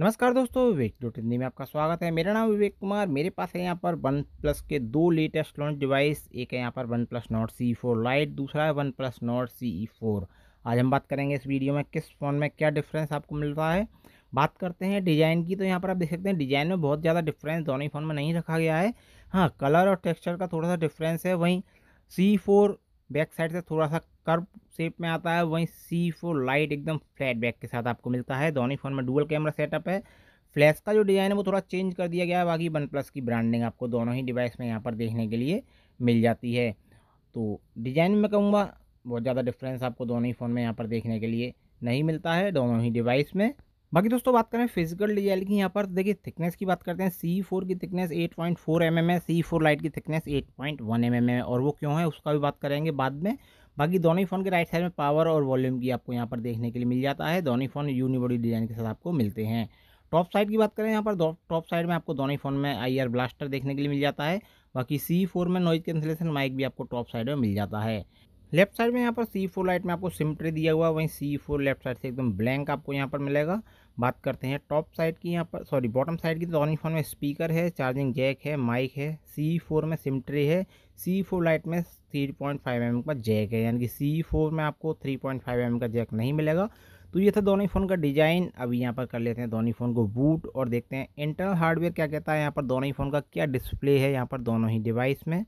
नमस्कार दोस्तों विवेक डॉट हिंदी में आपका स्वागत है मेरा नाम विवेक कुमार मेरे पास है यहाँ पर वन प्लस के दो लेटेस्ट लॉन्च डिवाइस एक है यहाँ पर OnePlus Nord C four Lite दूसरा है OnePlus Nord C E four आज हम बात करेंगे इस वीडियो में किस फ़ोन में क्या डिफरेंस आपको मिलता है बात करते हैं डिज़ाइन की तो यहाँ पर आप देख सकते हैं डिज़ाइन में बहुत ज़्यादा डिफरेंस दोनों ही फ़ोन में नहीं रखा गया है हाँ कलर और टेक्स्चर का थोड़ा सा डिफरेंस है वहीं सी फोर बैक साइड से थोड़ा सा कर्व शेप में आता है वहीं सी फोर लाइट एकदम फ्लैट बैक के साथ आपको मिलता है दोनों फोन में डुअल कैमरा सेटअप है फ्लैश का जो डिज़ाइन है वो थोड़ा चेंज कर दिया गया है बाकी वन प्लस की ब्रांडिंग आपको दोनों ही डिवाइस में यहाँ पर देखने के लिए मिल जाती है तो डिज़ाइन में कहूँगा बहुत ज़्यादा डिफरेंस आपको दोनों ही फ़ोन में यहाँ पर देखने के लिए नहीं मिलता है दोनों ही डिवाइस में बाकी दोस्तों बात करें फिजिकल डिजाइन की यहाँ पर तो देखिए थिकनेस की बात करते हैं सी फोर की thickness eight point four M M है सी फोर लाइट की thickness eight point one M M है और वो क्यों है उसका भी बात करेंगे बाद में बाकी दोनों ही फ़ोन के राइट साइड में पावर और वॉल्यूम की आपको यहाँ पर देखने के लिए मिल जाता है दोनों ही फ़ोन यूनिबॉडी डिज़ाइन के साथ आपको मिलते हैं टॉप साइड की बात करें यहाँ पर टॉप साइड में आपको दोनों ही फ़ोन में आई ब्लास्टर देखने के लिए मिल जाता है बाकी सी फोर में नॉइज कैंसिलेशन माइक भी आपको टॉप साइड में मिल जाता है लेफ्ट साइड में यहाँ पर सी फोर लाइट में आपको सिमट्री दिया हुआ वहीं सी फोर लेफ्ट साइड से एकदम ब्लैंक आपको यहाँ पर मिलेगा बात करते हैं टॉप साइड की यहाँ पर सॉरी बॉटम साइड की तो ऑरेंज फोन में स्पीकर है चार्जिंग जैक है माइक है सी फोर में सिमट्री है सी फोर लाइट में थ्री पॉइंट फाइव एम का जैक है यानी कि सी फोर में आपको थ्री पॉइंट फाइव एम का जैक नहीं मिलेगा तो ये था दोनों फ़ोन का डिज़ाइन अभी यहाँ पर कर लेते हैं दोनों फ़ोन को बूट और देखते हैं इंटरनल हार्डवेयर क्या कहता है यहाँ पर दोनों ही फ़ोन का क्या डिस्प्ले है यहाँ पर दोनों ही डिवाइस में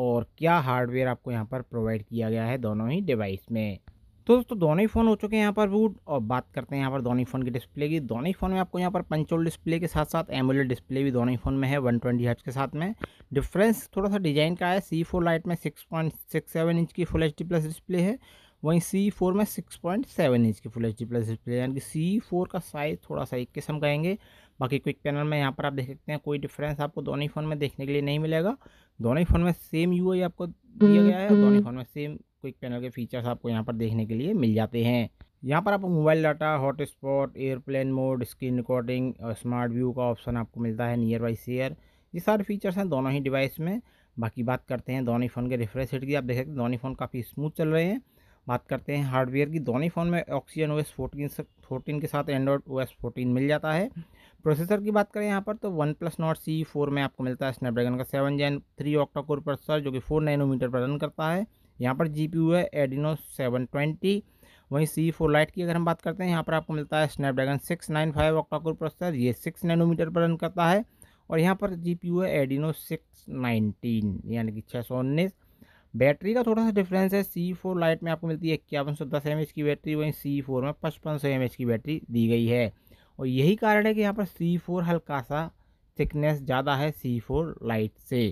और क्या हार्डवेयर आपको यहाँ पर प्रोवाइड किया गया है दोनों ही डिवाइस में तो दोस्तों दोनों ही फ़ोन हो चुके हैं यहाँ पर बूट और बात करते हैं यहाँ पर दोनों ही फ़ोन की डिस्प्ले की दोनों ही फ़ोन में आपको यहाँ पर पंचोल डिस्प्ले के साथ साथ एमुलेट डिस्प्ले भी दोनों ही फ़ोन में है वन ट्वेंटी हर्ट्स के साथ में डिफरेंस थोड़ा सा डिजाइन का है सी फोर लाइट में six point six seven inch की full H D plus display है वहीं सी फोर में सिक्स पॉइंट सेवन इंच की full H D plus display यानी कि सी फोर का साइज़ थोड़ा सा एक किस्म कहेंगे बाकी क्विक पैनल में यहाँ पर आप देख सकते हैं कोई डिफरेंस आपको दोनों ही फ़ोन में देखने के लिए नहीं मिलेगा दोनों ही फ़ोन में सेम यू आपको दिया गया है और दोनों ही फ़ोन में सेम क्विक पैनल के फीचर्स आपको यहाँ पर देखने के लिए मिल जाते हैं यहाँ पर आपको mobile data hotspot airplane mode screen recording और स्मार्ट व्यू का ऑप्शन आपको मिलता है नियर बाई शेयर ये सारे फीचर्स हैं दोनों ही डिवाइस में बाकी बात करते हैं दोनों ही फ़ोन के रिफ्रेश रेट की आप देख सकते हैं दोनों ही फ़ोन काफ़ी स्मूथ चल रहे हैं बात करते हैं हार्डवेयर की दोनों फ़ोन में oxygen O S fourteen fourteen के साथ एंड्रॉयड ओ एस फोर्टीन मिल जाता है प्रोसेसर की बात करें यहाँ पर तो OnePlus Nord C four में आपको मिलता है स्नैपड्रैगन का seven Gen three octa core processor जो कि फोर नैनोमीटर पर रन करता है यहाँ पर जी है एडिनो सेवन ट्वेंटी वहीं सी फोर लाइट की अगर हम बात करते हैं यहाँ पर आपको मिलता है Snapdragon six nine five octa core processor ये सिक्स नैनोमीटर पर रन करता है और यहाँ पर जी है एडिनो सिक्स नाइनटीन यानी कि छः सौ उन्नीस बैटरी का थोड़ा सा डिफरेंस है सी फोर लाइट में आपको मिलती है इक्यावन सौ दस एम की बैटरी वहीं सी फोर में पचपन सौ एम की बैटरी दी गई है और यही कारण है कि यहाँ पर सी फोर हल्का सा थिकनेस ज़्यादा है सी फोर लाइट से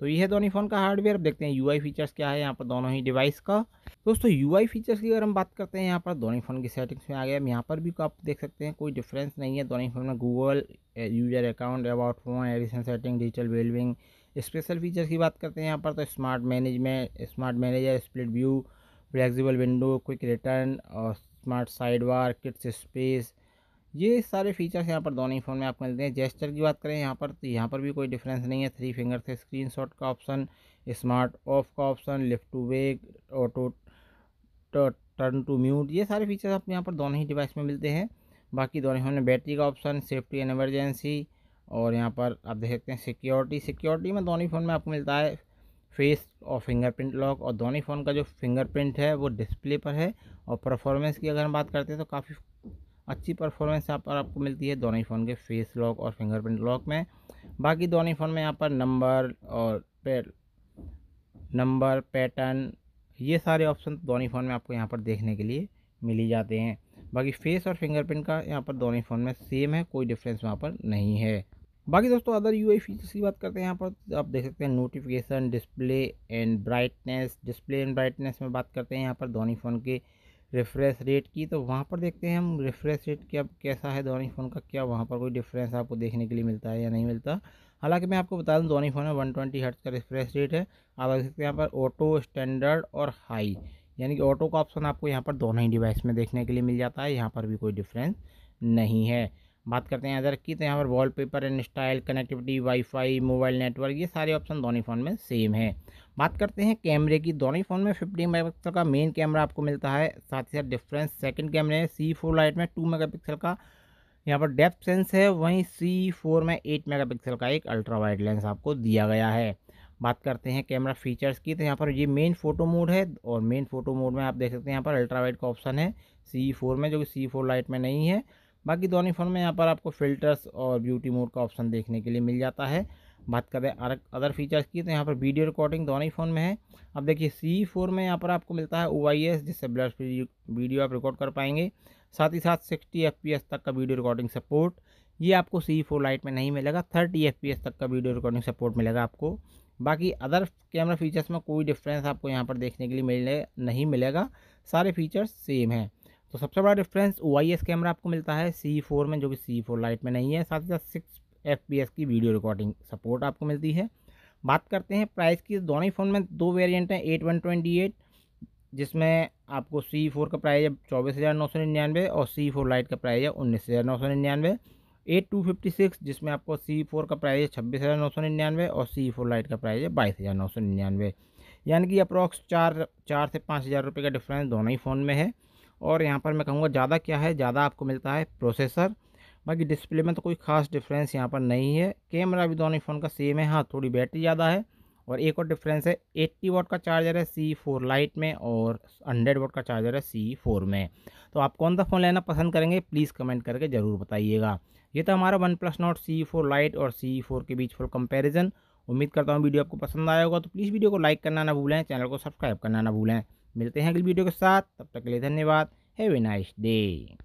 तो यह है दोनों फ़ोन का हार्डवेयर अब देखते हैं यूआई फीचर्स क्या है यहाँ पर दोनों ही डिवाइस का दोस्तों यूआई फीचर्स की अगर हम बात करते हैं यहाँ पर दोनों फ़ोन की सेटिंग्स में आ गए हम यहाँ पर भी आप देख सकते हैं कोई डिफरेंस नहीं है दोनों फ़ोन में Google user account about phone edition setting digital wellbeing special features की बात करते हैं यहाँ पर तो smart management smart manager split view flexible window quick return और smart side bar kits space ये सारे फीचर्स यहाँ पर दोनों ही फ़ोन में आपको मिलते हैं जेस्टर की बात करें यहाँ पर तो यहाँ पर भी कोई डिफरेंस नहीं है थ्री फिंगर से स्क्रीन का ऑप्शन स्मार्ट ऑफ का option lift to wake auto turn to mute ये सारे फीचर्स आपको यहाँ पर दोनों ही डिवाइस में मिलते हैं बाकी दोनों ही बैटरी का ऑप्शन सेफ्टी एंड एमरजेंसी और यहाँ पर आप देख सकते हैं सिक्योरिटी सिक्योरिटी में दोनों फ़ोन में आपको मिलता है फेस और फिंगरप्रिंट लॉक और दोनों फ़ोन का जो फिंगरप्रिंट है वो डिस्प्ले पर है और परफॉर्मेंस की अगर हम बात करते हैं तो काफ़ी अच्छी परफॉर्मेंस यहाँ पर आपको मिलती है दोनों फ़ोन के फेस लॉक और फिंगरप्रिंट लॉक में बाकी दोनों फ़ोन में यहाँ पर नंबर और पे नंबर पैटर्न ये सारे ऑप्शन दोनों फ़ोन में आपको यहाँ पर देखने के लिए मिल ही जाते हैं बाकी फेस और फिंगरप्रिंट का यहाँ पर दोनों फ़ोन में सेम है कोई डिफरेंस वहाँ पर नहीं है बाकी दोस्तों अदर यू आई फीचर्स की बात करते हैं यहाँ पर तो आप देख सकते हैं notification display and brightness display and brightness में बात करते हैं यहाँ पर धोनी फ़ोन के रिफ्रेश रेट की तो वहाँ पर देखते हैं हम रिफ्रेश रेट क्या कैसा है धोनी फ़ोन का क्या वहाँ पर कोई डिफरेंस आपको देखने के लिए मिलता है या नहीं मिलता हालांकि मैं आपको बता दूँ धोनी फ़ोन में वन ट्वेंटी हर्ट का रिफ्रेश रेट है आप देख सकते हैं यहाँ पर ऑटो स्टैंडर्ड और हाई यानी कि ऑटो का ऑप्शन आपको यहाँ पर दोनों ही डिवाइस में देखने के लिए मिल जाता है यहाँ पर भी कोई डिफरेंस नहीं है बात करते हैं अदर की तो यहाँ पर wallpaper and style connectivity wifi mobile network ये सारे ऑप्शन दोनों फ़ोन में सेम है बात करते हैं कैमरे की दोनों फ़ोन में फिफ्टी मेगापिक्सल का मेन कैमरा आपको मिलता है साथ ही साथ डिफरेंस सेकंड कैमरे है सी फोर लाइट में टू मेगापिक्सल का यहाँ पर डेप्थ सेंस है वहीं सी फोर में एट पिक्सल का एक अल्ट्रा वाइड लेंस आपको दिया गया है बात करते हैं कैमरा फीचर्स की तो यहाँ पर ये मेन फोटो मोड है और मेन फोटो मोड में आप देख सकते हैं यहाँ पर अल्ट्रा वाइड का ऑप्शन है सी फोर में जो कि सी फोर लाइट में नहीं है बाकी दोनों फ़ोन में यहाँ पर आपको फिल्टर्स और ब्यूटी मोड का ऑप्शन देखने के लिए मिल जाता है बात करें अदर फीचर्स की तो यहाँ पर वीडियो रिकॉर्डिंग दोनों ही फ़ोन में है अब देखिए सी फोर में यहाँ पर आपको मिलता है ओ आई एस जिससे ब्लड वीडियो आप रिकॉर्ड कर पाएंगे साथ ही साथ सिक्सटी एफ पी एस तक का वीडियो रिकॉर्डिंग सपोर्ट ये आपको सी फोर लाइट में नहीं मिलेगा थर्टी एफ पी एस तक का वीडियो रिकॉर्डिंग सपोर्ट मिलेगा आपको बाकी अदर कैमरा फीचर्स में कोई डिफरेंस आपको यहाँ पर देखने के लिए मिलने नहीं मिलेगा सारे फीचर्स सेम हैं तो सबसे बड़ा डिफरेंस आई एस कैमरा आपको मिलता है सी फोर में जो कि सी फोर लाइट में नहीं है साथ ही साथ सिक्स एफ पी एस की वीडियो रिकॉर्डिंग सपोर्ट आपको मिलती है बात करते हैं प्राइस की तो दोनों ही फ़ोन में दो वेरिएंट हैं एट वन ट्वेंटी एट जिसमें आपको सी फोर का प्राइस है चौबीस हज़ार नौ सौ निन्यानवे और सी फोर लाइट का प्राइस है उन्नीस हज़ार नौ सौ निन्यानवे एट टू फिफ्टी सिक्स जिसमें आपको सी फोर का प्राइस है छब्बीस हज़ार नौ सौ निन्यानवे और सी फोर लाइट का प्राइस है बाईस हज़ार नौ सौ निन्यानवे यानी कि अप्रॉक्स चार चार से पाँच हज़ार रुपये का डिफरेंस दोनों ही फ़ोन में है और यहाँ पर मैं कहूँगा ज़्यादा क्या है ज़्यादा आपको मिलता है प्रोसेसर बाकी डिस्प्ले में तो कोई खास डिफरेंस यहाँ पर नहीं है कैमरा भी दोनों फ़ोन का सेम है हाँ थोड़ी बैटरी ज़्यादा है और एक और डिफरेंस है एट्टी वोट का चार्जर है सी फोर लाइट में और हंड्रेड वोट का चार्जर है सी फोर में तो आप कौन सा फ़ोन लेना पसंद करेंगे प्लीज़ कमेंट करके ज़रूर बताइएगा ये तो हमारा OnePlus note C four lite और सी फोर के बीच फुल कंपैरिजन उम्मीद करता हूँ वीडियो आपको पसंद आया होगा तो प्लीज़ वीडियो को लाइक करना ना भूलें चैनल को सब्सक्राइब करना ना भूलें मिलते हैं अगली वीडियो के साथ तब तक के लिए धन्यवाद हैव ए नाइस डे